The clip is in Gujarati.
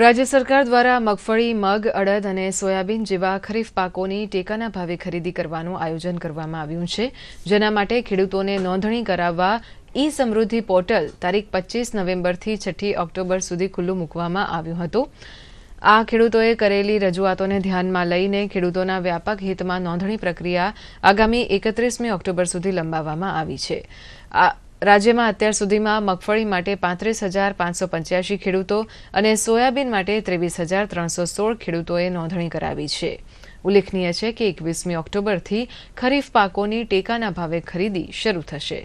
રાજ્ય સરકાર દ્વારા મગફળી મગ અડદ અને સોયાબીન જેવા ખરીફ પાકોની ટેકાના ભાવે ખરીદી કરવાનું આયોજન કરવામાં આવ્યું છે જેના માટે ખેડૂતોને નોંધણી કરાવવા ઈ સમૃદ્ધિ પોર્ટલ તારીખ પચીસ નવેમ્બરથી છઠ્ઠી ઓક્ટોબર સુધી ખુલ્લું મૂકવામાં આવ્યું હતું આ ખેડૂતોએ કરેલી રજૂઆતોને ધ્યાનમાં લઈને ખેડૂતોના વ્યાપક હિતમાં નોંધણી પ્રક્રિયા આગામી એકત્રીસમી ઓક્ટોબર સુધી લંબાવવામાં આવી છે રાજ્યમાં અત્યાર સુધીમાં મગફળી માટે પાંત્રીસ હજાર પાંચસો પંચ્યાસી ખેડૂતો અને સોયાબીન માટે ત્રેવીસ હજાર ત્રણસો સોળ ખેડૂતોએ નોંધણી કરાવી છે ઉલ્લેખનીય છે કે એકવીસમી ઓક્ટોબરથી ખરીફ પાકોની ટેકાના ભાવે ખરીદી શરૂ થશે